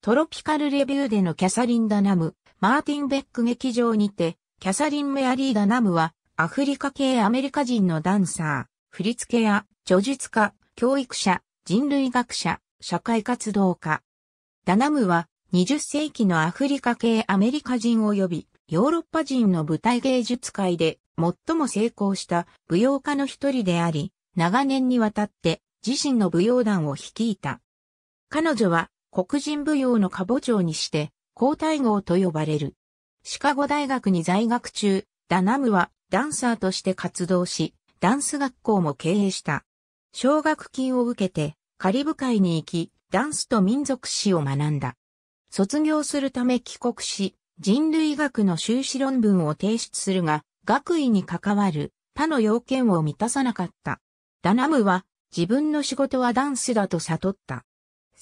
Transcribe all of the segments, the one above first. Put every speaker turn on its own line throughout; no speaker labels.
トロピカルレビューでのキャサリン・ダナム、マーティン・ベック劇場にて、キャサリン・メアリー・ダナムは、アフリカ系アメリカ人のダンサー、振付や、著述家、教育者、人類学者、社会活動家。ダナムは、20世紀のアフリカ系アメリカ人及び、ヨーロッパ人の舞台芸術界で、最も成功した舞踊家の一人であり、長年にわたって、自身の舞踊団を率いた。彼女は、黒人舞踊の家母長にして、皇太后と呼ばれる。シカゴ大学に在学中、ダナムはダンサーとして活動し、ダンス学校も経営した。奨学金を受けて、カリブ海に行き、ダンスと民族史を学んだ。卒業するため帰国し、人類学の修士論文を提出するが、学位に関わる他の要件を満たさなかった。ダナムは自分の仕事はダンスだと悟った。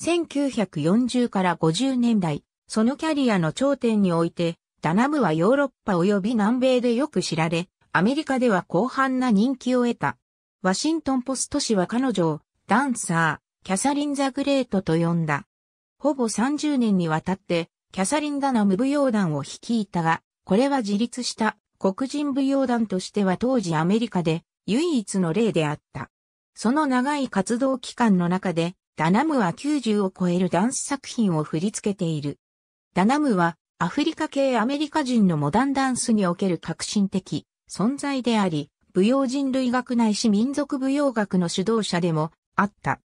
1940から50年代、そのキャリアの頂点において、ダナムはヨーロッパ及び南米でよく知られ、アメリカでは広範な人気を得た。ワシントンポスト氏は彼女を、ダンサー、キャサリン・ザ・グレートと呼んだ。ほぼ30年にわたって、キャサリン・ダナム舞踊団を率いたが、これは自立した黒人舞踊団としては当時アメリカで唯一の例であった。その長い活動期間の中で、ダナムは90を超えるダンス作品を振り付けている。ダナムはアフリカ系アメリカ人のモダンダンスにおける革新的存在であり、舞踊人類学内し民族舞踊学の主導者でもあった。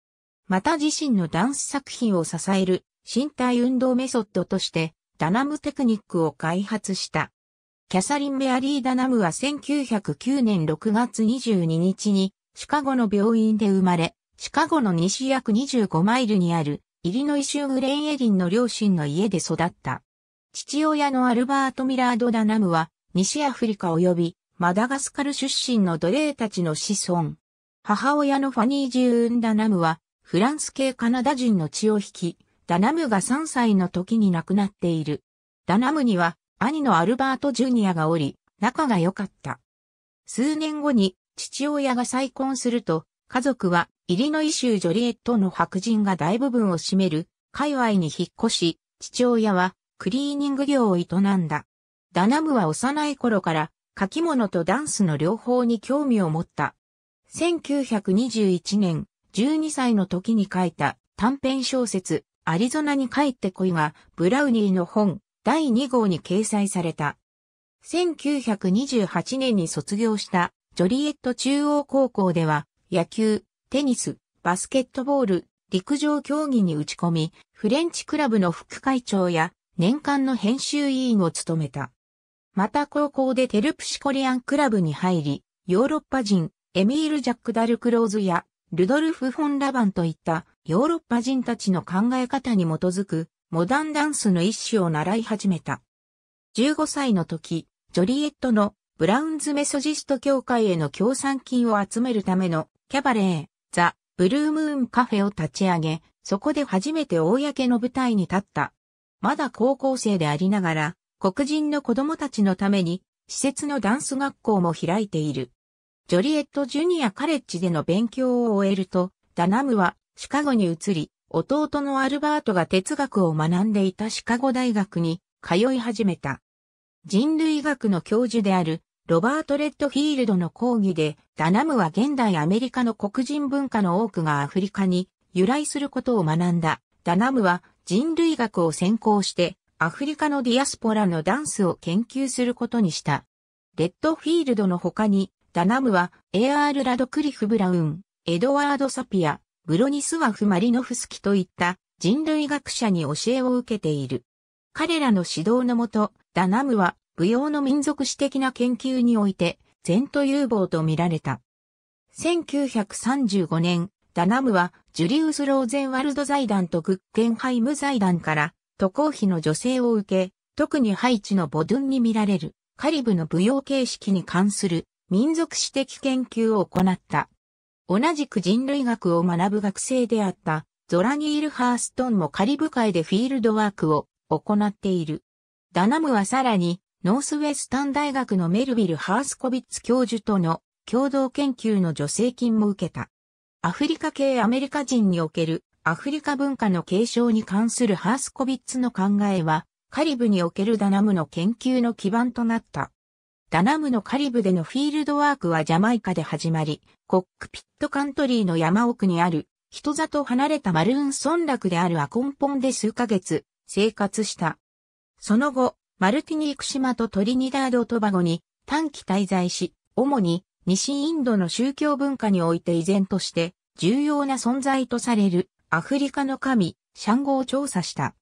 また自身のダンス作品を支える身体運動メソッドとしてダナムテクニックを開発した。キャサリン・メアリー・ダナムは1909年6月22日にシカゴの病院で生まれ、シカゴの西約25マイルにある、イリノイ州グレンエリンの両親の家で育った。父親のアルバート・ミラード・ダナムは、西アフリカ及び、マダガスカル出身の奴隷たちの子孫。母親のファニー・ジューン・ダナムは、フランス系カナダ人の血を引き、ダナムが3歳の時に亡くなっている。ダナムには、兄のアルバート・ジュニアがおり、仲が良かった。数年後に、父親が再婚すると、家族はイリノイ州ジョリエットの白人が大部分を占める、界隈に引っ越し、父親はクリーニング業を営んだ。ダナムは幼い頃から書き物とダンスの両方に興味を持った。1921年、12歳の時に書いた短編小説、アリゾナに帰ってこいが、ブラウニーの本、第2号に掲載された。1928年に卒業したジョリエット中央高校では、野球、テニス、バスケットボール、陸上競技に打ち込み、フレンチクラブの副会長や年間の編集委員を務めた。また高校でテルプシコリアンクラブに入り、ヨーロッパ人、エミール・ジャック・ダルクローズやルドルフ・フォン・ラバンといったヨーロッパ人たちの考え方に基づくモダンダンスの一種を習い始めた。15歳の時、ジョリエットのブラウンズ・メソジスト協会への協賛金を集めるためのキャバレー、ザ・ブルームーンカフェを立ち上げ、そこで初めて公の舞台に立った。まだ高校生でありながら、黒人の子供たちのために、施設のダンス学校も開いている。ジョリエット・ジュニア・カレッジでの勉強を終えると、ダナムはシカゴに移り、弟のアルバートが哲学を学んでいたシカゴ大学に通い始めた。人類学の教授であるロバート・レッドフィールドの講義で、ダナムは現代アメリカの黒人文化の多くがアフリカに由来することを学んだ。ダナムは人類学を専攻して、アフリカのディアスポラのダンスを研究することにした。レッドフィールドの他に、ダナムはエアール・ラドクリフ・ブラウン、エドワード・サピア、ブロニスワフ・マリノフスキといった人類学者に教えを受けている。彼らの指導のもと、ダナムは舞踊の民族史的な研究において、前途有望と見られた。1935年、ダナムは、ジュリウス・ローゼンワルド財団とグッケンハイム財団から、渡航費の助成を受け、特にハイチのボドゥンに見られる、カリブの舞踊形式に関する、民族史的研究を行った。同じく人類学を学ぶ学生であった、ゾラニール・ハーストンもカリブ海でフィールドワークを行っている。ダナムはさらにノースウェスタン大学のメルビル・ハースコビッツ教授との共同研究の助成金も受けた。アフリカ系アメリカ人におけるアフリカ文化の継承に関するハースコビッツの考えは、カリブにおけるダナムの研究の基盤となった。ダナムのカリブでのフィールドワークはジャマイカで始まり、コックピットカントリーの山奥にある、人里離れたマルーン村落であるアコンポンで数ヶ月、生活した。その後、マルティニーク島とトリニダード・トバゴに短期滞在し、主に西インドの宗教文化において依然として重要な存在とされるアフリカの神、シャンゴを調査した。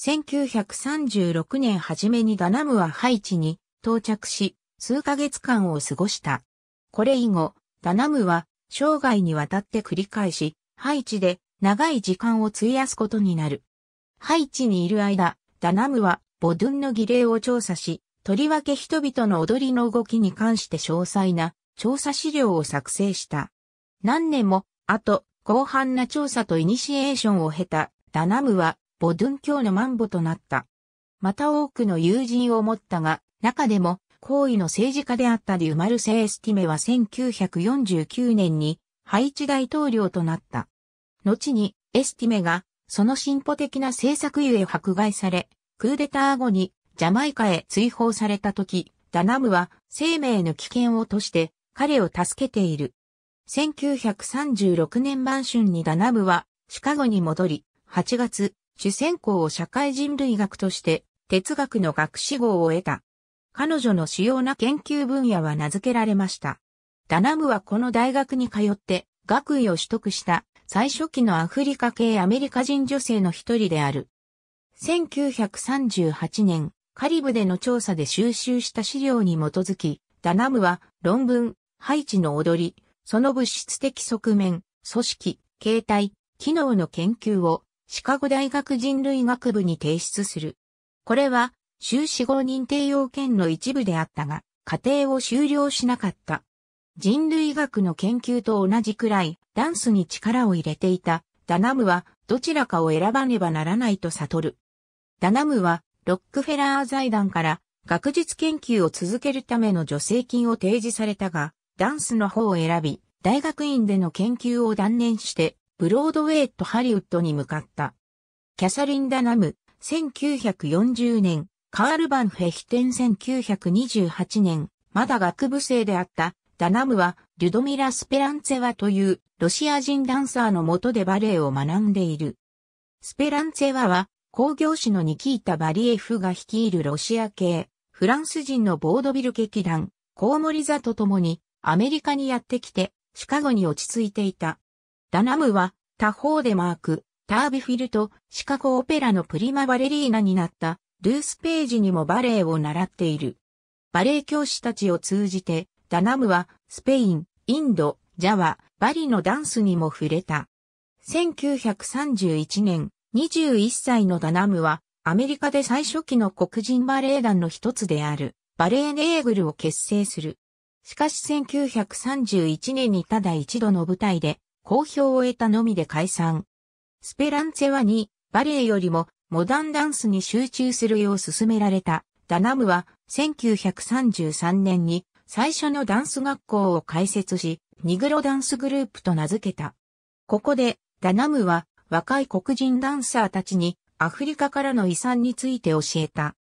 1936年初めにダナムはハイチに到着し、数ヶ月間を過ごした。これ以後、ダナムは生涯にわたって繰り返し、ハイチで長い時間を費やすことになる。ハイチにいる間、ダナムはボドゥンの儀礼を調査し、とりわけ人々の踊りの動きに関して詳細な調査資料を作成した。何年も、後、広範な調査とイニシエーションを経たダナムは、ボドゥン教のマンボとなった。また多くの友人を持ったが、中でも、行位の政治家であったリュマル・セエスティメは1949年にハイチ大統領となった。後にエスティメがその進歩的な政策ゆえ迫害され、クーデター後にジャマイカへ追放された時、ダナムは生命の危険をとして彼を助けている。1936年晩春にダナムはシカゴに戻り、8月、主専攻を社会人類学として哲学の学士号を得た。彼女の主要な研究分野は名付けられました。ダナムはこの大学に通って学位を取得した最初期のアフリカ系アメリカ人女性の一人である。1938年、カリブでの調査で収集した資料に基づき、ダナムは論文、ハイチの踊り、その物質的側面、組織、形態、機能の研究をシカゴ大学人類学部に提出する。これは修士号認定要件の一部であったが、過程を終了しなかった。人類学の研究と同じくらいダンスに力を入れていたダナムはどちらかを選ばねばならないと悟る。ダナムはロックフェラー財団から学術研究を続けるための助成金を提示されたが、ダンスの方を選び、大学院での研究を断念して、ブロードウェイとハリウッドに向かった。キャサリン・ダナム、1940年、カール・バンフェヒテン1928年、まだ学部生であったダナムは、リュドミラ・スペランツェワというロシア人ダンサーのもとでバレエを学んでいる。スペランツェワは工業士のニキータ・バリエフが率いるロシア系、フランス人のボードビル劇団、コウモリ座と共にアメリカにやってきて、シカゴに落ち着いていた。ダナムは他方でマーク、タービフィルとシカゴオペラのプリマ・バレリーナになったルース・ページにもバレエを習っている。バレエ教師たちを通じて、ダナムはスペイン、インド、ジャワ、バリのダンスにも触れた。1931年、21歳のダナムは、アメリカで最初期の黒人バレエ団の一つである、バレエネーグルを結成する。しかし1931年にただ一度の舞台で、好評を得たのみで解散。スペランツェは2、バレエよりもモダンダンスに集中するよう勧められた。ダナムは1933年に最初のダンス学校を開設し、ニグロダンスグループと名付けた。ここで、ダナムは若い黒人ダンサーたちにアフリカからの遺産について教えた。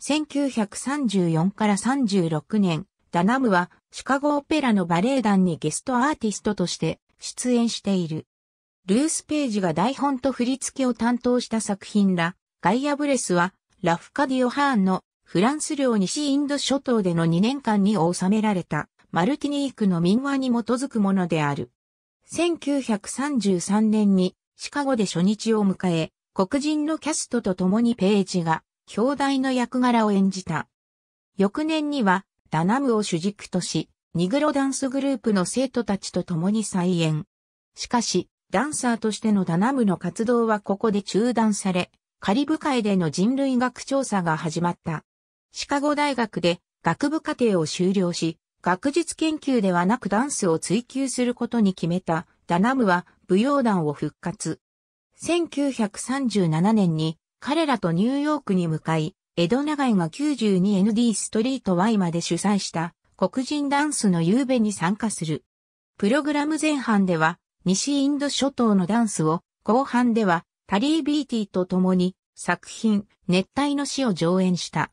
1934から36年、ダナムはシカゴオペラのバレエ団にゲストアーティストとして出演している。ルース・ページが台本と振り付けを担当した作品ら、ガイア・ブレスは、ラフカディオ・ハーンのフランス領西インド諸島での2年間に収められたマルティニークの民話に基づくものである。1933年にシカゴで初日を迎え、黒人のキャストと共にページが、兄弟の役柄を演じた。翌年には、ダナムを主軸とし、ニグロダンスグループの生徒たちと共に再演。しかし、ダンサーとしてのダナムの活動はここで中断され、カリブ海での人類学調査が始まった。シカゴ大学で学部課程を修了し、学術研究ではなくダンスを追求することに決めたダナムは舞踊団を復活。1937年に彼らとニューヨークに向かい、江戸長井が 92ND ストリート Y まで主催した黒人ダンスの夕べに参加する。プログラム前半では西インド諸島のダンスを、後半ではタリー・ビーティーと共に作品熱帯の死を上演した。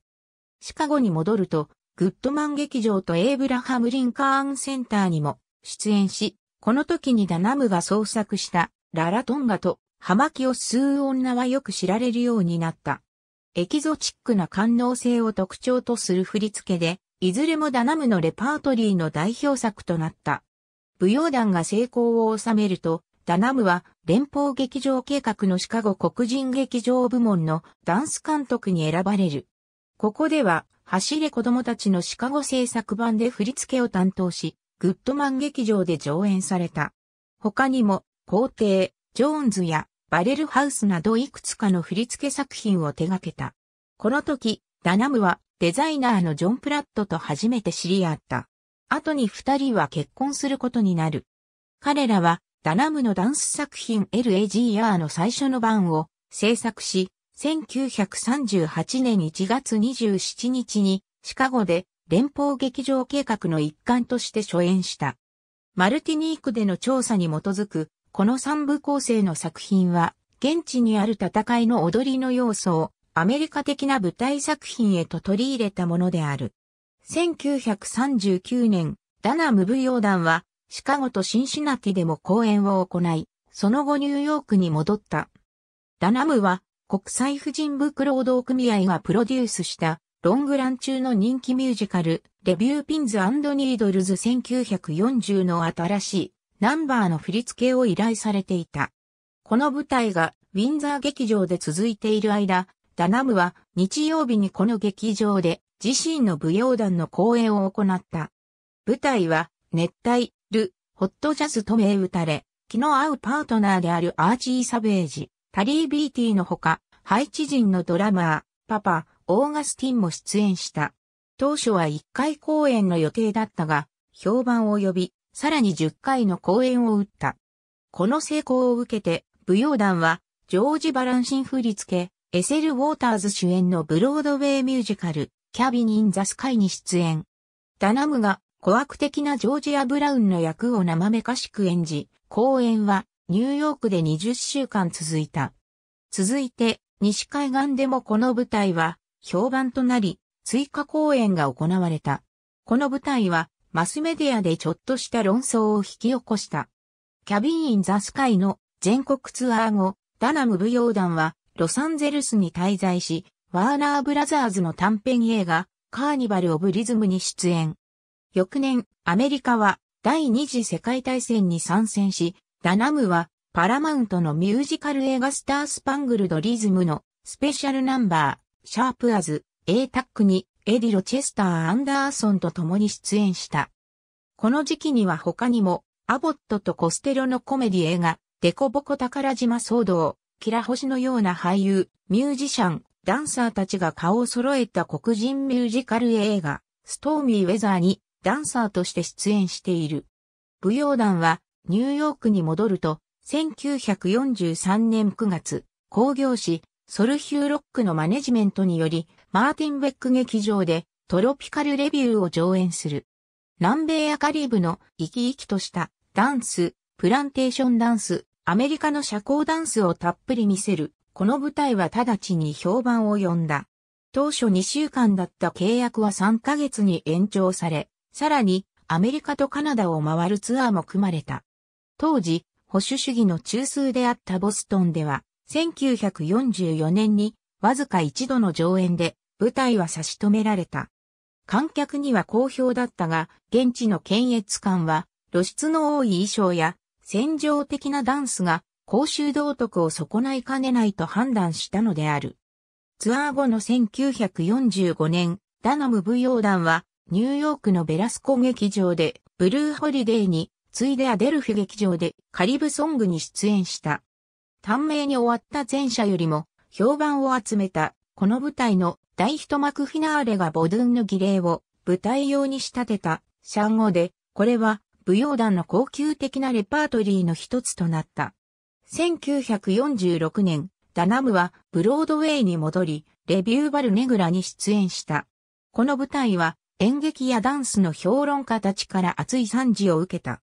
シカゴに戻ると、グッドマン劇場とエイブラハム・リンカーンセンターにも出演し、この時にダナムが創作したララトンガと葉巻を吸う女はよく知られるようになった。エキゾチックな官能性を特徴とする振り付けで、いずれもダナムのレパートリーの代表作となった。舞踊団が成功を収めると、ダナムは連邦劇場計画のシカゴ黒人劇場部門のダンス監督に選ばれる。ここでは、走れ子供たちのシカゴ制作版で振り付けを担当し、グッドマン劇場で上演された。他にも、皇帝、ジョーンズやバレルハウスなどいくつかの振付作品を手掛けた。この時、ダナムはデザイナーのジョン・プラットと初めて知り合った。後に二人は結婚することになる。彼らはダナムのダンス作品 LAGR の最初の版を制作し、1938年1月27日にシカゴで連邦劇場計画の一環として初演した。マルティニークでの調査に基づく、この三部構成の作品は、現地にある戦いの踊りの要素を、アメリカ的な舞台作品へと取り入れたものである。1939年、ダナム舞踊団は、シカゴとシンシナティでも公演を行い、その後ニューヨークに戻った。ダナムは、国際婦人部労働組合がプロデュースしたロングラン中の人気ミュージカル、レビューピンズニードルズ1940の新しいナンバーの振り付けを依頼されていた。この舞台がウィンザー劇場で続いている間、ダナムは日曜日にこの劇場で自身の舞踊団の公演を行った。舞台は熱帯、ル、ホットジャズと銘打たれ、気の合うパートナーであるアーチー・サベージ、タリー・ビーティーのほか、ハイチ人のドラマー、パパ、オーガスティンも出演した。当初は1回公演の予定だったが、評判を呼び、さらに10回の公演を打った。この成功を受けて、舞踊団は、ジョージ・バランシン振り付け、エセル・ウォーターズ主演のブロードウェイミュージカル、キャビニン・ザ・スカイに出演。ダナムが、小悪的なジョージア・ブラウンの役を生めかしく演じ、公演は、ニューヨークで20週間続いた。続いて、西海岸でもこの舞台は、評判となり、追加公演が行われた。この舞台は、マスメディアでちょっとした論争を引き起こした。キャビン・イン・ザ・スカイの全国ツアー後、ダナム舞踊団はロサンゼルスに滞在し、ワーナーブラザーズの短編映画、カーニバル・オブ・リズムに出演。翌年、アメリカは第二次世界大戦に参戦し、ダナムはパラマウントのミュージカル映画スター・スパングルド・リズムのスペシャルナンバー、シャープアズ、A タックに、エディ・ロチェスター・アンダーソンと共に出演した。この時期には他にも、アボットとコステロのコメディ映画、デコボコ宝島騒動、キラ星のような俳優、ミュージシャン、ダンサーたちが顔を揃えた黒人ミュージカル映画、ストーミー・ウェザーにダンサーとして出演している。舞踊団はニューヨークに戻ると、1943年9月、工業誌ソルヒューロックのマネジメントにより、マーティンベック劇場でトロピカルレビューを上演する。南米アカリブの生き生きとしたダンス、プランテーションダンス、アメリカの社交ダンスをたっぷり見せる。この舞台は直ちに評判を呼んだ。当初2週間だった契約は3ヶ月に延長され、さらにアメリカとカナダを回るツアーも組まれた。当時、保守主義の中枢であったボストンでは、1944年にわずか一度の上演で舞台は差し止められた。観客には好評だったが、現地の検閲官は露出の多い衣装や戦場的なダンスが公衆道徳を損ないかねないと判断したのである。ツアー後の1945年、ダナム舞踊団はニューヨークのベラスコ劇場でブルーホリデーについでアデルフィ劇場でカリブソングに出演した。短命に終わった前者よりも評判を集めた、この舞台の大一幕フィナーレがボドゥンの儀礼を舞台用に仕立てた、シャンゴで、これは舞踊団の高級的なレパートリーの一つとなった。1946年、ダナムはブロードウェイに戻り、レビューバルネグラに出演した。この舞台は演劇やダンスの評論家たちから熱い賛辞を受けた。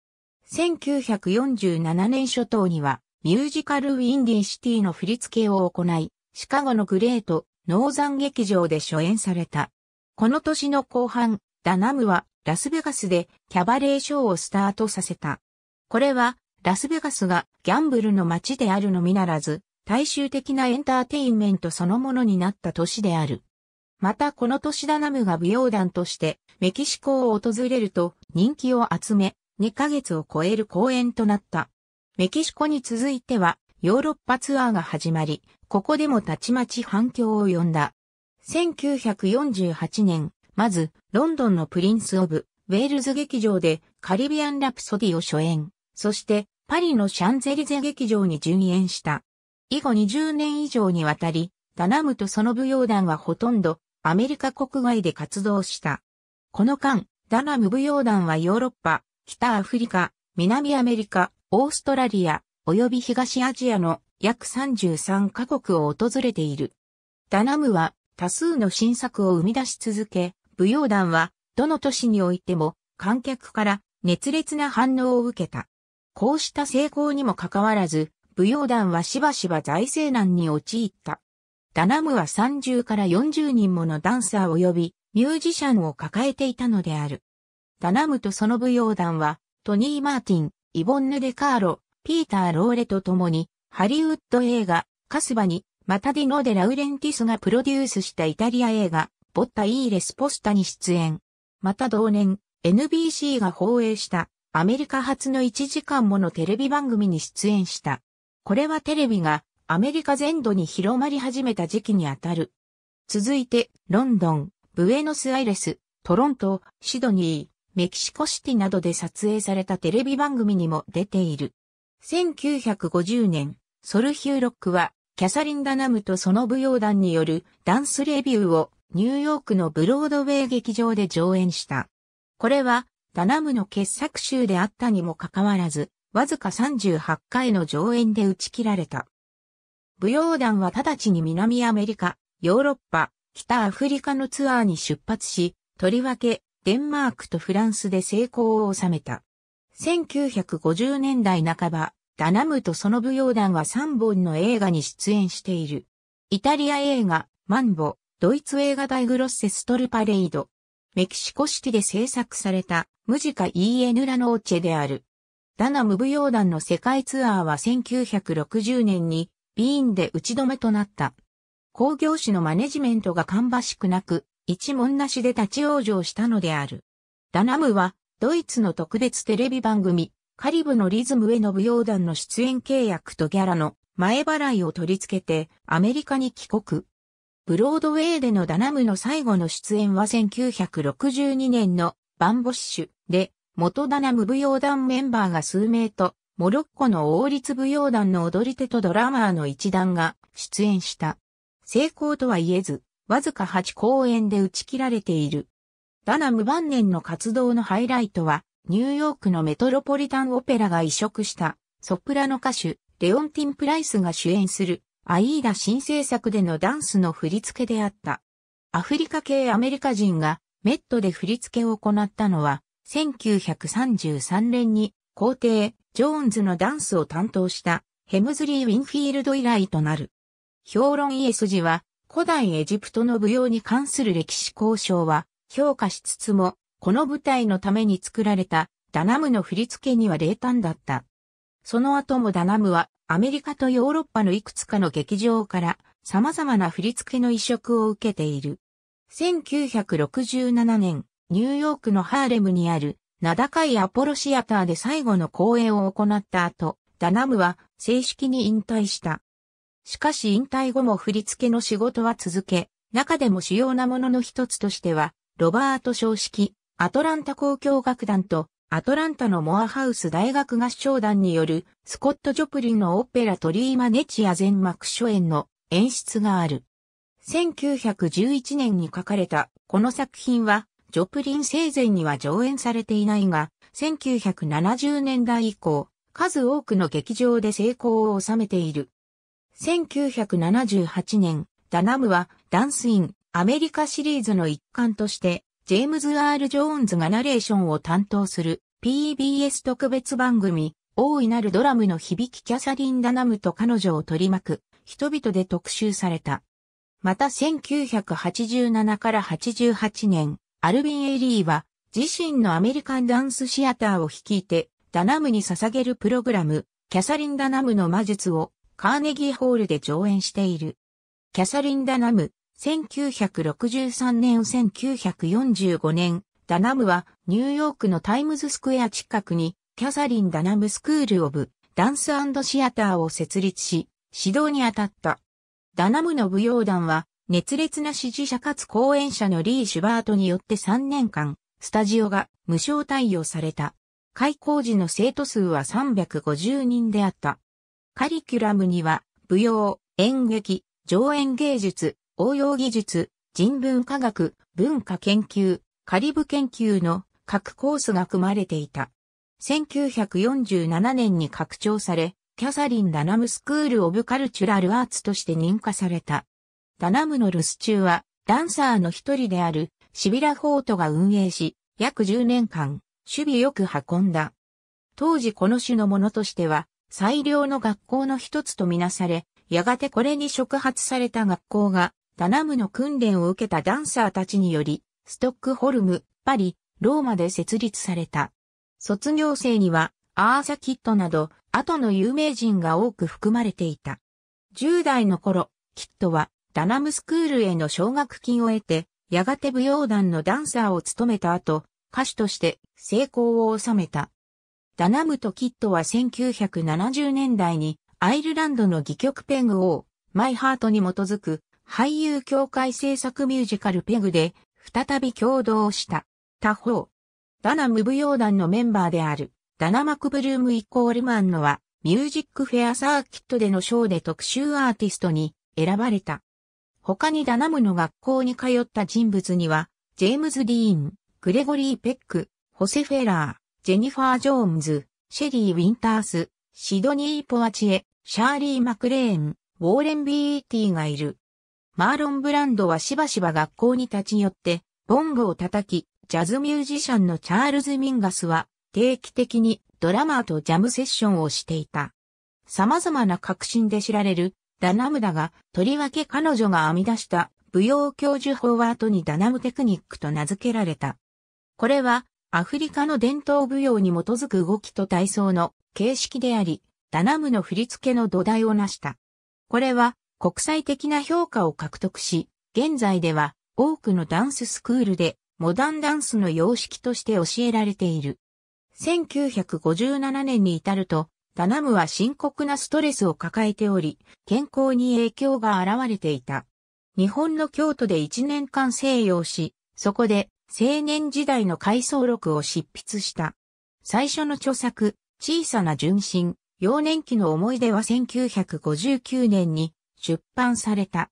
1947年初頭にはミュージカルウィンディーシティの振り付けを行い、シカゴのグレート、ノーザン劇場で初演された。この年の後半、ダナムはラスベガスでキャバレーショーをスタートさせた。これは、ラスベガスがギャンブルの街であるのみならず、大衆的なエンターテインメントそのものになった年である。またこの年ダナムが美容団としてメキシコを訪れると人気を集め、2ヶ月を超える公演となった。メキシコに続いてはヨーロッパツアーが始まり、ここでもたちまち反響を呼んだ。1948年、まず、ロンドンのプリンス・オブ・ウェールズ劇場でカリビアン・ラプソディを初演、そしてパリのシャンゼリゼ劇場に順演した。以後20年以上にわたり、ダナムとその舞踊団はほとんどアメリカ国外で活動した。この間、ダナム舞踊団はヨーロッパ、北アフリカ、南アメリカ、オーストラリア及び東アジアの約33カ国を訪れている。ダナムは多数の新作を生み出し続け、舞踊団はどの都市においても観客から熱烈な反応を受けた。こうした成功にもかかわらず、舞踊団はしばしば財政難に陥った。ダナムは30から40人ものダンサー及びミュージシャンを抱えていたのである。ダナムとその舞踊団はトニー・マーティン、イボンヌ・デ・カーロ、ピーター・ローレと共に、ハリウッド映画、カスバに、マタディノ・デ・ラウレンティスがプロデュースしたイタリア映画、ボッタ・イーレス・ポスタに出演。また同年、NBC が放映した、アメリカ初の1時間ものテレビ番組に出演した。これはテレビが、アメリカ全土に広まり始めた時期にあたる。続いて、ロンドン、ブエノスアイレス、トロント、シドニー、メキシコシティなどで撮影されたテレビ番組にも出ている。1950年、ソルヒューロックは、キャサリン・ダナムとその舞踊団によるダンスレビューをニューヨークのブロードウェイ劇場で上演した。これは、ダナムの傑作集であったにもかかわらず、わずか38回の上演で打ち切られた。舞踊団は直ちに南アメリカ、ヨーロッパ、北アフリカのツアーに出発し、とりわけデンマークとフランスで成功を収めた。1950年代半ば、ダナムとその舞踊団は3本の映画に出演している。イタリア映画、マンボ、ドイツ映画大グロッセストルパレイド。メキシコシティで制作された、ムジカ・イーエヌラノーチェである。ダナム舞踊団の世界ツアーは1960年に、ビーンで打ち止めとなった。工業士のマネジメントが芳しくなく、一文なしで立ち往生したのである。ダナムは、ドイツの特別テレビ番組、カリブのリズムへの舞踊団の出演契約とギャラの前払いを取り付けてアメリカに帰国。ブロードウェイでのダナムの最後の出演は1962年のバンボッシュで元ダナム舞踊団メンバーが数名とモロッコの王立舞踊団の踊り手とドラマーの一団が出演した。成功とは言えず、わずか8公演で打ち切られている。ダナム晩年の活動のハイライトは、ニューヨークのメトロポリタンオペラが移植した、ソプラノ歌手、レオンティン・プライスが主演する、アイーダ新制作でのダンスの振り付けであった。アフリカ系アメリカ人が、メットで振り付けを行ったのは、1933年に、皇帝、ジョーンズのダンスを担当した、ヘムズリー・ウィンフィールド以来となる。評論イエス字は、古代エジプトの舞踊に関する歴史交渉は評価しつつも、この舞台のために作られたダナムの振り付けには冷淡だった。その後もダナムはアメリカとヨーロッパのいくつかの劇場から様々な振り付けの移植を受けている。1967年、ニューヨークのハーレムにある名高いアポロシアターで最後の公演を行った後、ダナムは正式に引退した。しかし引退後も振り付けの仕事は続け、中でも主要なものの一つとしては、ロバート正式、アトランタ交響楽団と、アトランタのモアハウス大学合唱団による、スコット・ジョプリンのオペラトリーマネチア全幕初演の演出がある。1911年に書かれた、この作品は、ジョプリン生前には上演されていないが、1970年代以降、数多くの劇場で成功を収めている。1978年、ダナムはダンスインアメリカシリーズの一環として、ジェームズ・アール・ジョーンズがナレーションを担当する PBS 特別番組、大いなるドラムの響きキャサリン・ダナムと彼女を取り巻く人々で特集された。また1987から88年、アルビン・エリーは自身のアメリカンダンスシアターを率いてダナムに捧げるプログラム、キャサリン・ダナムの魔術をカーネギーホールで上演している。キャサリン・ダナム、1963年1945年、ダナムはニューヨークのタイムズスクエア近くにキャサリン・ダナムスクール・オブ・ダンスシアターを設立し、指導に当たった。ダナムの舞踊団は熱烈な支持者かつ講演者のリー・シュバートによって3年間、スタジオが無償対応された。開校時の生徒数は350人であった。カリキュラムには、舞踊、演劇、上演芸術、応用技術、人文科学、文化研究、カリブ研究の各コースが組まれていた。1947年に拡張され、キャサリン・ダナムスクール・オブ・カルチュラル・アーツとして認可された。ダナムの留守中は、ダンサーの一人である、シビラ・フォートが運営し、約10年間、守備よく運んだ。当時この種のものとしては、最良の学校の一つとみなされ、やがてこれに触発された学校が、ダナムの訓練を受けたダンサーたちにより、ストックホルム、パリ、ローマで設立された。卒業生には、アーサキットなど、後の有名人が多く含まれていた。10代の頃、キットは、ダナムスクールへの奨学金を得て、やがて舞踊団のダンサーを務めた後、歌手として成功を収めた。ダナムとキットは1970年代にアイルランドの戯曲ペグをマイハートに基づく俳優協会制作ミュージカルペグで再び共同した。他方、ダナム舞踊団のメンバーであるダナマクブルームイコールマンのはミュージックフェアサーキットでのショーで特集アーティストに選ばれた。他にダナムの学校に通った人物には、ジェームズ・ディーン、グレゴリー・ペック、ホセ・フェラー、ジェニファー・ジョーンズ、シェリー・ウィンタース、シドニー・ポワチエ、シャーリー・マクレーン、ウォーレン・ビーティーがいる。マーロン・ブランドはしばしば学校に立ち寄って、ボングを叩き、ジャズミュージシャンのチャールズ・ミンガスは、定期的にドラマーとジャムセッションをしていた。様々な革新で知られる、ダナムだが、とりわけ彼女が編み出した、舞踊教授法は後にダナムテクニックと名付けられた。これは、アフリカの伝統舞踊に基づく動きと体操の形式であり、ダナムの振り付けの土台を成した。これは国際的な評価を獲得し、現在では多くのダンススクールでモダンダンスの様式として教えられている。1957年に至ると、ダナムは深刻なストレスを抱えており、健康に影響が現れていた。日本の京都で1年間静養し、そこで青年時代の回想録を執筆した。最初の著作、小さな純真、幼年期の思い出は1959年に出版された。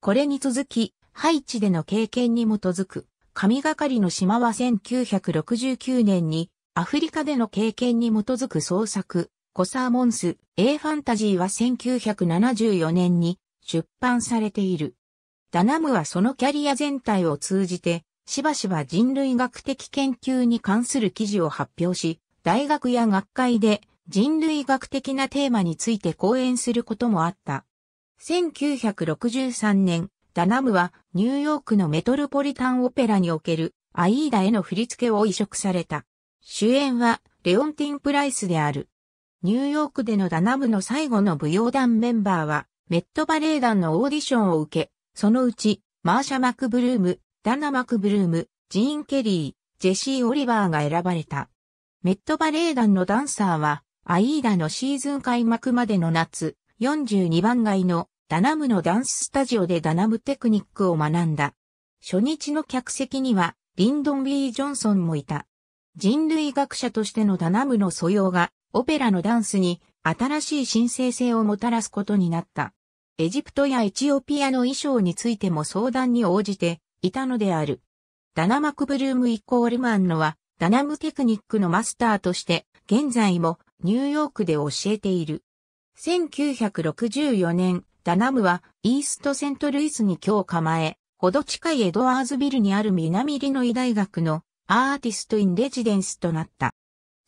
これに続き、ハイチでの経験に基づく、神がかりの島は1969年に、アフリカでの経験に基づく創作、コサーモンス、A ファンタジーは1974年に出版されている。ダナムはそのキャリア全体を通じて、しばしば人類学的研究に関する記事を発表し、大学や学会で人類学的なテーマについて講演することもあった。1963年、ダナムはニューヨークのメトロポリタンオペラにおけるアイーダへの振り付けを移植された。主演はレオンティン・プライスである。ニューヨークでのダナムの最後の舞踊団メンバーはメットバレエ団のオーディションを受け、そのうちマーシャ・マクブルーム、ダナ・マクブルーム、ジーン・ケリー、ジェシー・オリバーが選ばれた。メットバレー団のダンサーは、アイーダのシーズン開幕までの夏、42番街のダナムのダンススタジオでダナムテクニックを学んだ。初日の客席には、リンドン・ビー・ジョンソンもいた。人類学者としてのダナムの素養が、オペラのダンスに新しい神聖性をもたらすことになった。エジプトやエチオピアの衣装についても相談に応じて、いたのである。ダナ・マクブルーム・イコールマンのは、ダナムテクニックのマスターとして、現在もニューヨークで教えている。1964年、ダナムはイーストセントルイスに今日構え、ほど近いエドワーズビルにある南リノイ大学のアーティスト・イン・レジデンスとなった。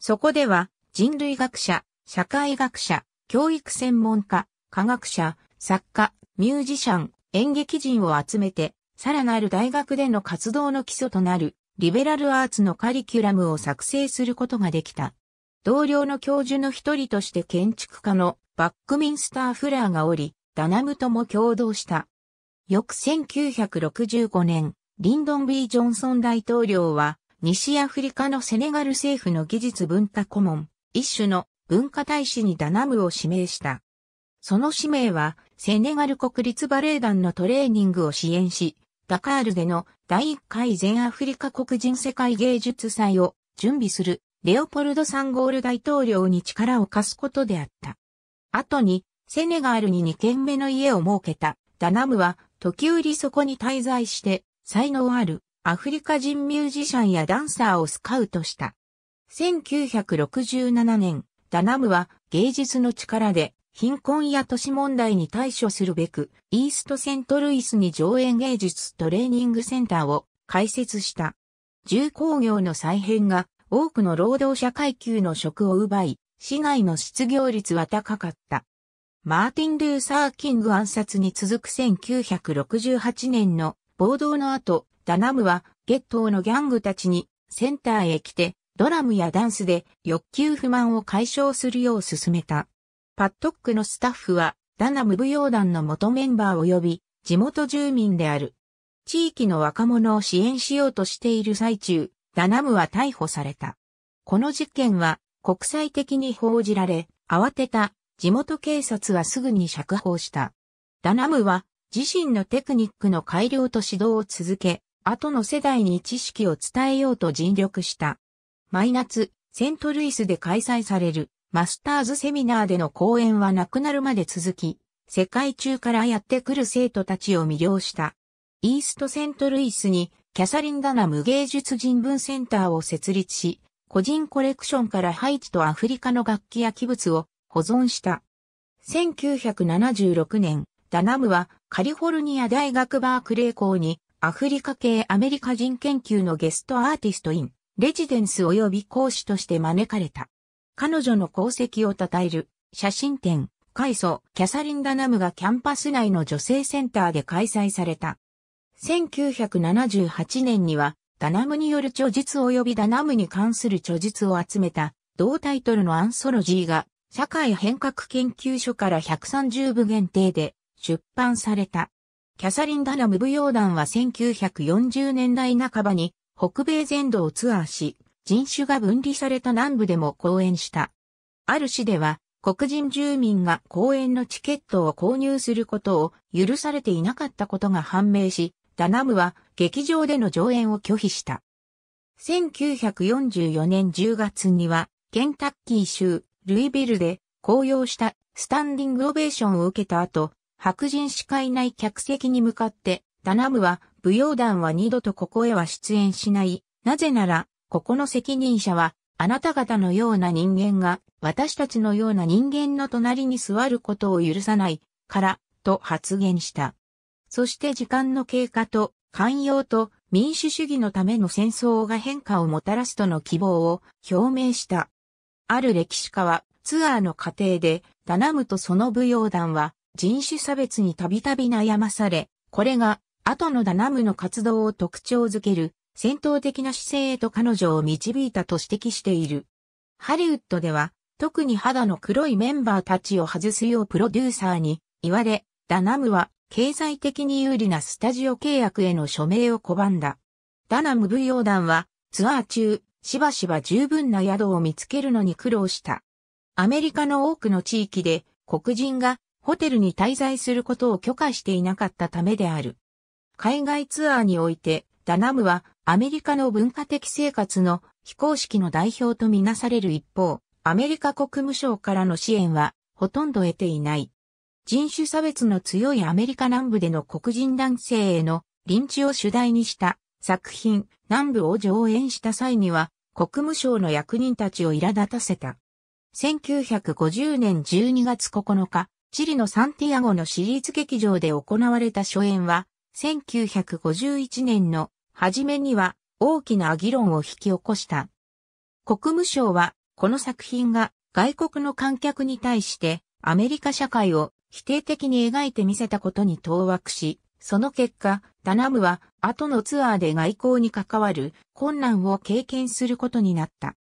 そこでは人類学者、社会学者、教育専門家、科学者、作家、ミュージシャン、演劇人を集めてさらなる大学での活動の基礎となる、リベラルアーツのカリキュラムを作成することができた。同僚の教授の一人として建築家のバックミンスター・フラーがおり、ダナムとも共同した。翌1965年、リンドン・ B・ ジョンソン大統領は、西アフリカのセネガル政府の技術文化顧問、一種の文化大使にダナムを指名した。その使命は、セネガル国立バレエ団のトレーニングを支援し、ダカールでの第1回全アフリカ黒人世界芸術祭を準備するレオポルド・サンゴール大統領に力を貸すことであった。後に、セネガールに2軒目の家を設けたダナムは、時折そこに滞在して、才能あるアフリカ人ミュージシャンやダンサーをスカウトした。1967年、ダナムは芸術の力で貧困や都市問題に対処するべく、イーストセントルイスに上演芸術トレーニングセンターを開設した。重工業の再編が多くの労働者階級の職を奪い、市内の失業率は高かった。マーティン・ルーサー・キング暗殺に続く1968年の暴動の後、ダナムはゲットーのギャングたちにセンターへ来て、ドラムやダンスで欲求不満を解消するよう進めた。パットックのスタッフは、ダナム舞踊団の元メンバー及び、地元住民である。地域の若者を支援しようとしている最中、ダナムは逮捕された。この事件は、国際的に報じられ、慌てた地元警察はすぐに釈放した。ダナムは自身のテクニックの改良と指導を続け、後の世代に知識を伝えようと尽力した。マイナツ、セントルイスで開催されるマスターズセミナーでの講演はなくなるまで続き、世界中からやってくる生徒たちを魅了した。イーストセントルイスにキャサリン・ダナム芸術人文センターを設立し、個人コレクションからハイチとアフリカの楽器や器物を保存した。1976年、ダナムはカリフォルニア大学バークレー校にアフリカ系アメリカ人研究のゲストアーティストイン、レジデンス及び講師として招かれた。彼女の功績を称える写真展、海祖、キャサリン・ダナムがキャンパス内の女性センターで開催された。1978年には、ダナムによる著述及びダナムに関する著述を集めた、同タイトルのアンソロジーが、社会変革研究所から130部限定で出版された。キャサリン・ダナム舞踊団は1940年代半ばに北米全土をツアーし、人種が分離された南部でも講演した。ある市では、黒人住民が公演のチケットを購入することを許されていなかったことが判明し、ダナムは劇場での上演を拒否した。1944年10月には、ケンタッキー州ルイビルで公用したスタンディングオベーションを受けた後、白人しかいない客席に向かって、ダナムは、舞踊団は二度とここへは出演しない。なぜなら、ここの責任者は、あなた方のような人間が、私たちのような人間の隣に座ることを許さない、から、と発言した。そして時間の経過と、寛容と民主主義のための戦争が変化をもたらすとの希望を表明した。ある歴史家はツアーの過程でダナムとその舞踊団は人種差別にたびたび悩まされ、これが後のダナムの活動を特徴づける戦闘的な姿勢へと彼女を導いたと指摘している。ハリウッドでは、特に肌の黒いメンバーたちを外すようプロデューサーに言われ、ダナムは経済的に有利なスタジオ契約への署名を拒んだ。ダナム舞踊団はツアー中、しばしば十分な宿を見つけるのに苦労した。アメリカの多くの地域で黒人がホテルに滞在することを許可していなかったためである。海外ツアーにおいてダナムはアメリカの文化的生活の非公式の代表とみなされる一方、アメリカ国務省からの支援はほとんど得ていない。人種差別の強いアメリカ南部での黒人男性への臨地を主題にした作品南部を上演した際には国務省の役人たちを苛立たせた。1950年12月9日、チリのサンティアゴの私立劇場で行われた初演は、1951年のはじめには大きな議論を引き起こした。国務省は、この作品が外国の観客に対してアメリカ社会を否定的に描いてみせたことに当惑し、その結果、ダナムは後のツアーで外交に関わる困難を経験することになった。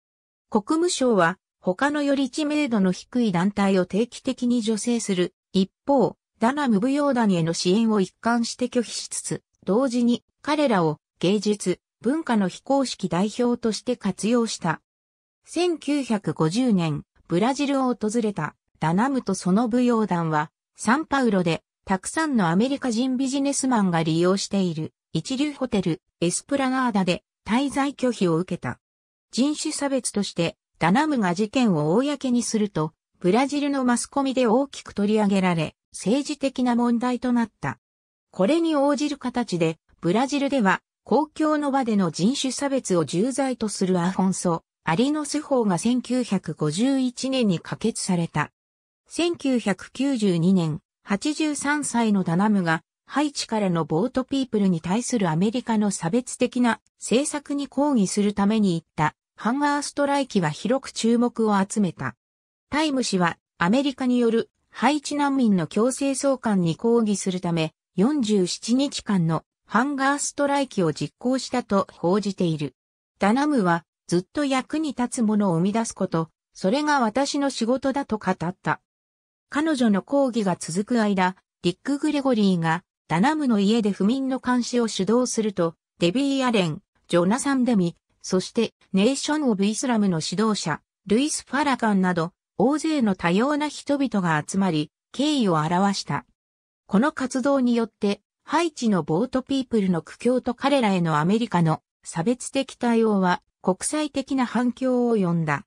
国務省は他のより知名度の低い団体を定期的に助成する。一方、ダナム舞踊団への支援を一貫して拒否しつつ、同時に彼らを芸術、文化の非公式代表として活用した。1950年、ブラジルを訪れたダナムとその舞踊団は、サンパウロで、たくさんのアメリカ人ビジネスマンが利用している一流ホテル、エスプラナーダで滞在拒否を受けた。人種差別として、ダナムが事件を公にすると、ブラジルのマスコミで大きく取り上げられ、政治的な問題となった。これに応じる形で、ブラジルでは公共の場での人種差別を重罪とするアフォンソ・アリノス法が1951年に可決された。1992年、83歳のダナムが、ハイチからのボートピープルに対するアメリカの差別的な政策に抗議するために行ったハンガーストライキは広く注目を集めた。タイム氏はアメリカによるハイチ難民の強制送還に抗議するため47日間のハンガーストライキを実行したと報じている。ダナムはずっと役に立つものを生み出すこと、それが私の仕事だと語った。彼女の抗議が続く間、ディック・グレゴリーがダナムの家で不眠の監視を主導すると、デビー・アレン、ジョナサン・デミ、そしてネーション・オブ・イスラムの指導者、ルイス・ファラカンなど、大勢の多様な人々が集まり、敬意を表した。この活動によって、ハイチのボートピープルの苦境と彼らへのアメリカの差別的対応は国際的な反響を呼んだ。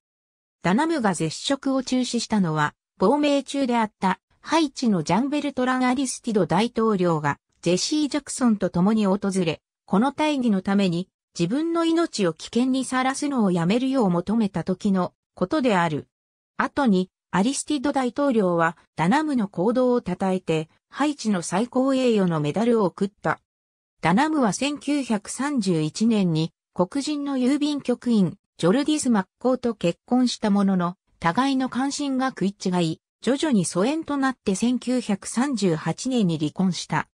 ダナムが絶食を中止したのは亡命中であったハイチのジャンベルトラン・アリスティド大統領がジェシー・ジャクソンと共に訪れ、この大義のために自分の命を危険にさらすのをやめるよう求めた時のことである。後にアリスティド大統領はダナムの行動を称えて、ハイチの最高栄誉のメダルを送った。ダナムは1931年に黒人の郵便局員、ジョルディス・マッコーと結婚したものの、互いの関心が食い違い、徐々に疎遠となって1938年に離婚した。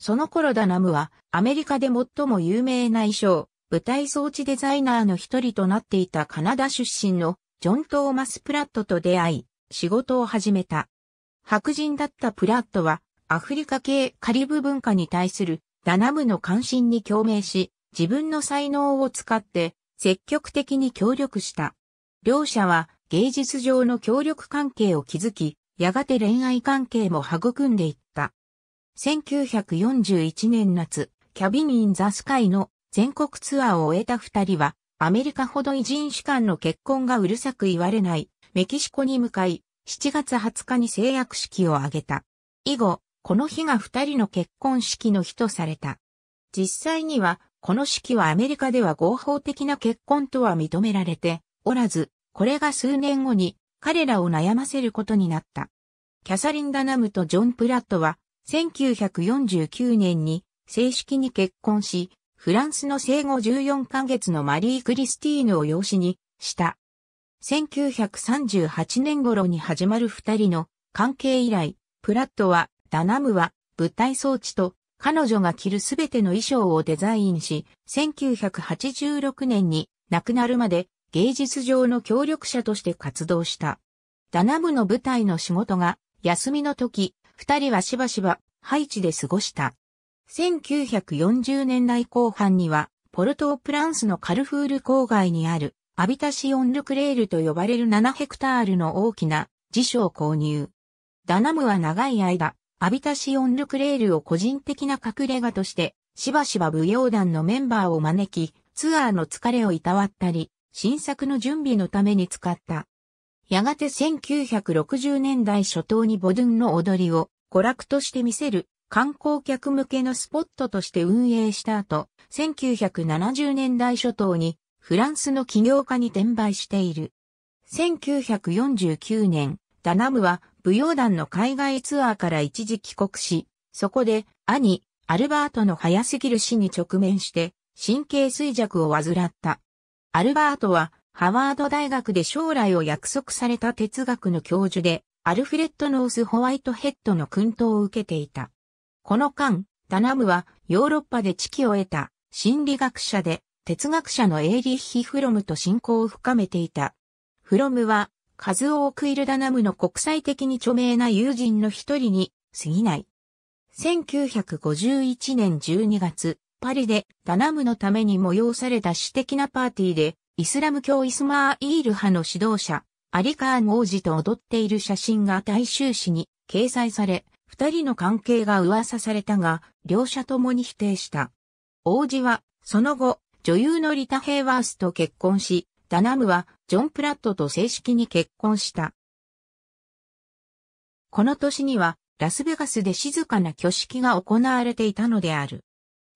その頃ダナムはアメリカで最も有名な衣装、舞台装置デザイナーの一人となっていたカナダ出身のジョン・トーマス・プラットと出会い、仕事を始めた。白人だったプラットは、アフリカ系カリブ文化に対するダナムの関心に共鳴し、自分の才能を使って積極的に協力した。両者は芸術上の協力関係を築き、やがて恋愛関係も育んでいった。1941年夏、キャビン・イン・ザ・スカイの全国ツアーを終えた二人は、アメリカほど異人種間の結婚がうるさく言われない、メキシコに向かい、7月20日に制約式を挙げた。以後、この日が二人の結婚式の日とされた。実際には、この式はアメリカでは合法的な結婚とは認められておらず、これが数年後に彼らを悩ませることになった。キャサリン・ダナムとジョン・プラットは1949年に正式に結婚し、フランスの生後14ヶ月のマリー・クリスティーヌを養子にした。1938年頃に始まる二人の関係以来、プラットは、ダナムは、舞台装置と、彼女が着るすべての衣装をデザインし、1986年に亡くなるまで芸術上の協力者として活動した。ダナムの舞台の仕事が休みの時、二人はしばしばハイチで過ごした。1940年代後半には、ポルトープランスのカルフール郊外にある、アビタシオン・ルクレールと呼ばれる7ヘクタールの大きな辞書を購入。ダナムは長い間、アビタシオン・ルクレールを個人的な隠れ家として、しばしば舞踊団のメンバーを招き、ツアーの疲れをいたわったり、新作の準備のために使った。やがて1960年代初頭にボドゥンの踊りを娯楽として見せる観光客向けのスポットとして運営した後、1970年代初頭にフランスの起業家に転売している。1949年、ダナムは舞踊団の海外ツアーから一時帰国し、そこで兄、アルバートの早すぎる死に直面して神経衰弱を患った。アルバートはハワード大学で将来を約束された哲学の教授で、アルフレッド・ノース・ホワイトヘッドの訓導を受けていた。この間、ダナムはヨーロッパで知識を得た心理学者で哲学者のエイリッヒ・フロムと信仰を深めていた。フロムは数多くいるダナムの国際的に著名な友人の一人に過ぎない。1951年12月、パリでダナムのために催された私的なパーティーで、イスラム教イスマーイール派の指導者、アリカーン王子と踊っている写真が大衆紙に掲載され、二人の関係が噂されたが、両者ともに否定した。王子は、その後、女優のリタ・ヘイワースと結婚し、ダナムは、ジョン・プラットと正式に結婚した。この年には、ラスベガスで静かな挙式が行われていたのである。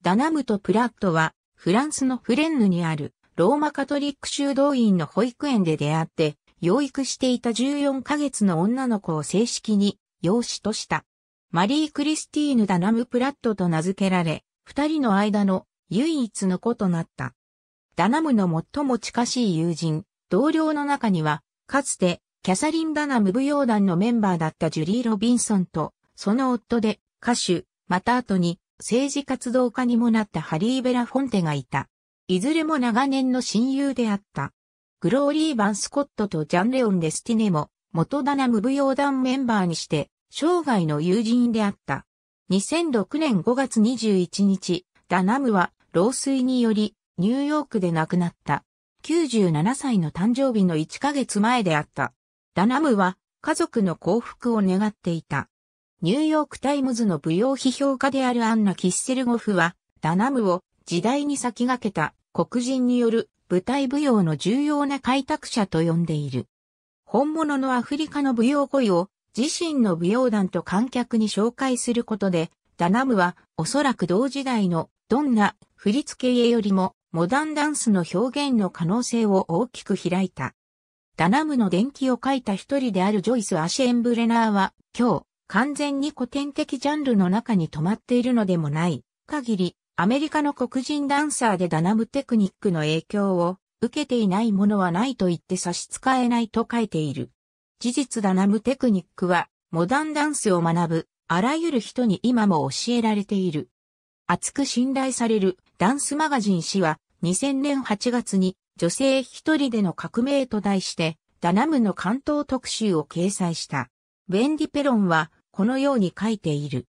ダナムとプラットは、フランスのフレンヌにある、ローマカトリック修道院の保育園で出会って、養育していた14ヶ月の女の子を正式に養子とした。マリー・クリスティーヌ・ダナム・プラットと名付けられ、二人の間の唯一の子となった。ダナムの最も近しい友人、同僚の中には、かつて、キャサリン・ダナム舞踊団のメンバーだったジュリー・ロビンソンと、その夫で、歌手、また後に、政治活動家にもなったハリー・ベラ・フォンテがいた。いずれも長年の親友であった。グローリー・バン・スコットとジャン・レオン・デスティネも、元ダナム舞踊団メンバーにして、生涯の友人であった。2006年5月21日、ダナムは老衰によりニューヨークで亡くなった。97歳の誕生日の1ヶ月前であった。ダナムは家族の幸福を願っていた。ニューヨークタイムズの舞踊批評家であるアンナ・キッセルゴフは、ダナムを時代に先駆けた黒人による舞台舞踊の重要な開拓者と呼んでいる。本物のアフリカの舞踊恋を自身の舞踊団と観客に紹介することで、ダナムはおそらく同時代のどんな振り付けよりもモダンダンスの表現の可能性を大きく開いた。ダナムの伝記を書いた一人であるジョイス・アシエンブレナーは、今日、完全に古典的ジャンルの中に止まっているのでもない、限り、アメリカの黒人ダンサーでダナムテクニックの影響を受けていないものはないと言って差し支えないと書いている。事実だナムテクニックは、モダンダンスを学ぶ、あらゆる人に今も教えられている。厚く信頼されるダンスマガジン誌は、2000年8月に女性一人での革命と題して、ダナムの関東特集を掲載した。ウェンディ・ペロンは、このように書いている。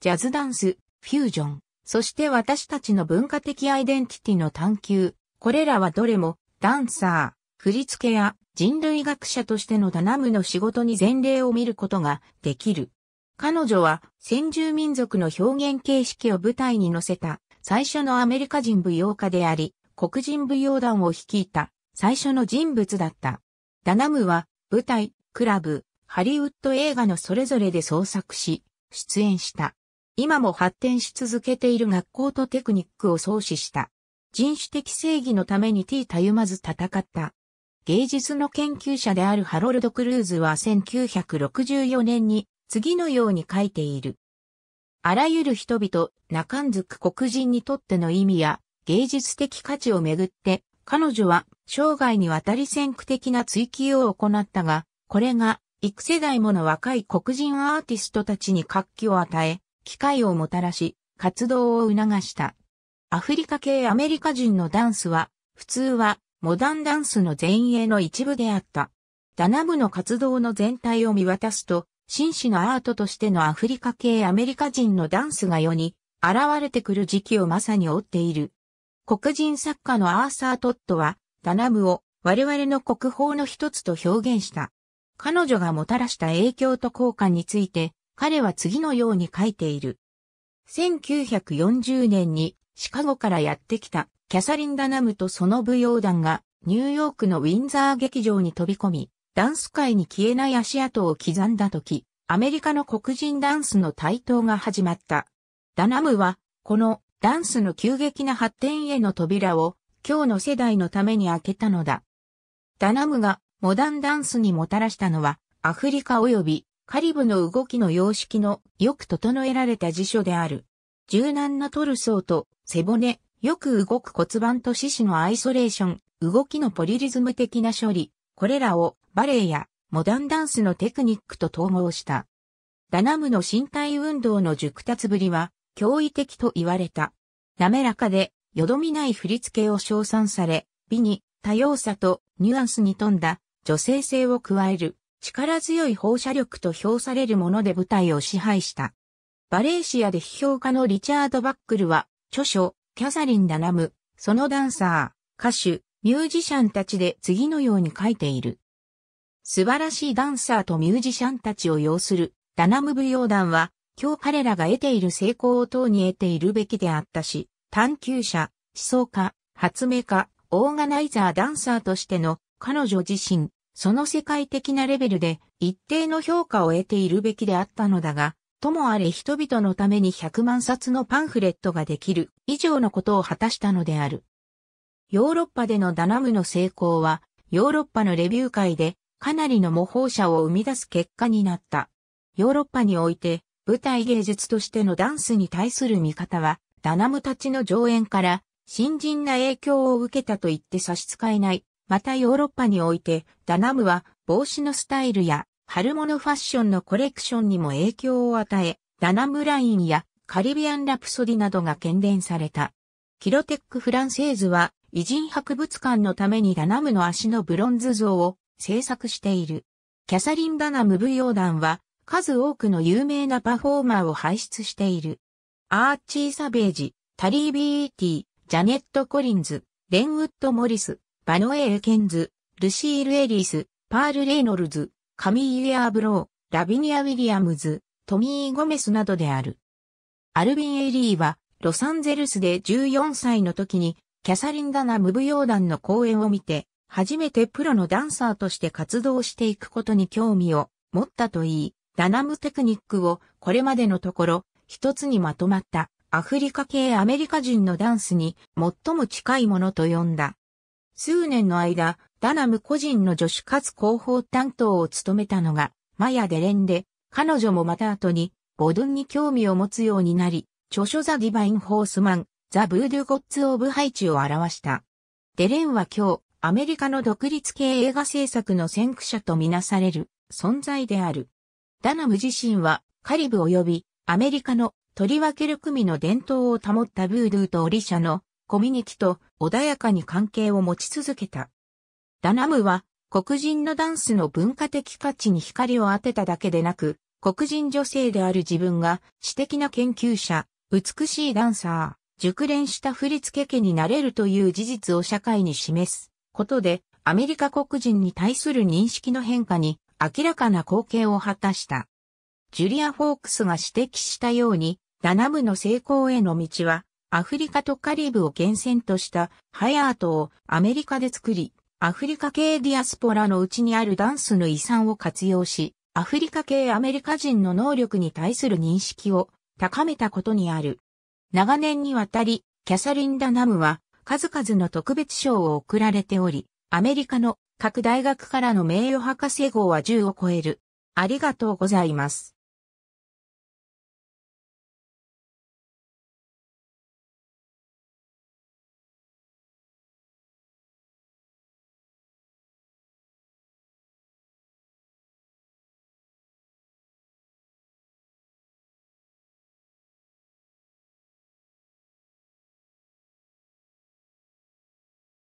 ジャズダンス、フュージョン、そして私たちの文化的アイデンティティの探求、これらはどれも、ダンサー、振付や人類学者としてのダナムの仕事に前例を見ることができる。彼女は先住民族の表現形式を舞台に乗せた最初のアメリカ人舞踊家であり、黒人舞踊団を率いた最初の人物だった。ダナムは舞台、クラブ、ハリウッド映画のそれぞれで創作し、出演した。今も発展し続けている学校とテクニックを創始した。人種的正義のために T たゆまず戦った。芸術の研究者であるハロルド・クルーズは1964年に次のように書いている。あらゆる人々、中んづく黒人にとっての意味や芸術的価値をめぐって、彼女は生涯にわたり先駆的な追求を行ったが、これが幾世代もの若い黒人アーティストたちに活気を与え、機会をもたらし、活動を促した。アフリカ系アメリカ人のダンスは、普通はモダンダンスの前衛の一部であった。ダナムの活動の全体を見渡すと、紳士のアートとしてのアフリカ系アメリカ人のダンスが世に現れてくる時期をまさに追っている。黒人作家のアーサー・トットは、ダナムを我々の国宝の一つと表現した。彼女がもたらした影響と効果について、彼は次のように書いている。1940年にシカゴからやってきたキャサリン・ダナムとその舞踊団がニューヨークのウィンザー劇場に飛び込み、ダンス界に消えない足跡を刻んだ時、アメリカの黒人ダンスの台頭が始まった。ダナムは、このダンスの急激な発展への扉を今日の世代のために開けたのだ。ダナムがモダンダンスにもたらしたのは、アフリカ及びカリブの動きの様式のよく整えられた辞書である。柔軟なトルソーと背骨、よく動く骨盤と四肢のアイソレーション、動きのポリリズム的な処理、これらをバレエやモダンダンスのテクニックと統合した。ダナムの身体運動の熟達ぶりは驚異的と言われた。滑らかで、よどみない振り付けを称賛され、美に多様さとニュアンスに富んだ女性性を加える力強い放射力と評されるもので舞台を支配した。バレーシアで批評家のリチャード・バックルは著書キャサリン・ダナム、そのダンサー、歌手、ミュージシャンたちで次のように書いている。素晴らしいダンサーとミュージシャンたちを要するダナム舞踊団は、今日彼らが得ている成功を等に得ているべきであったし、探求者、思想家、発明家、オーガナイザーダンサーとしての彼女自身、その世界的なレベルで一定の評価を得ているべきであったのだが、ともあれ人々のために100万冊のパンフレットができる以上のことを果たしたのである。ヨーロッパでのダナムの成功は、ヨーロッパのレビュー界でかなりの模倣者を生み出す結果になった。ヨーロッパにおいて舞台芸術としてのダンスに対する見方は、ダナムたちの上演から新人な影響を受けたと言って差し支えない。またヨーロッパにおいて、ダナムは帽子のスタイルや春物ファッションのコレクションにも影響を与え、ダナムラインやカリビアンラプソディなどが喧伝された。キロテックフランセーズは、偉人博物館のためにダナムの足のブロンズ像を制作している。キャサリン・ダナム舞踊団は、数多くの有名なパフォーマーを輩出している。アーチー・サベージ、タリー・ビーティ、ジャネット・コリンズ、レンウッド・モリス、バノエー・ケンズ、ルシール・エリース、パール・レイノルズ、カミーレ・アーブロー、ラビニア・ウィリアムズ、トミー・ゴメスなどである。アルビン・エリーは、ロサンゼルスで14歳の時に、キャサリン・ダナ・ム舞踊団の公演を見て、初めてプロのダンサーとして活動していくことに興味を持ったといい、ダナムテクニックをこれまでのところ一つにまとまったアフリカ系アメリカ人のダンスに最も近いものと呼んだ。数年の間、ダナム個人の助手かつ広報担当を務めたのが、マヤデレンで、彼女もまた後に、ボドゥンに興味を持つようになり、著書ザ・ディバイン・ホースマン、ザ・ブードゥ・ゴッツ・オブ・ハイチを表した。デレンは今日、アメリカの独立系映画制作の先駆者とみなされる存在である。ダナム自身はカリブ及びアメリカのとりわける組の伝統を保ったブードゥーとオリシャのコミュニティと穏やかに関係を持ち続けた。ダナムは黒人のダンスの文化的価値に光を当てただけでなく、黒人女性である自分が知的な研究者、美しいダンサー、熟練した振付家になれるという事実を社会に示すことで、アメリカ黒人に対する認識の変化に明らかな貢献を果たした。ジュリア・フォークスが指摘したように、ダナムの成功への道は、アフリカとカリブを源泉としたハヤートをアメリカで作り、アフリカ系ディアスポラのうちにあるダンスの遺産を活用し、アフリカ系アメリカ人の能力に対する認識を高めたことにある。長年にわたり、キャサリン・ダナムは数々の特別賞を贈られており、アメリカの各大学からの名誉博士号は10を超える。ありがとうございます。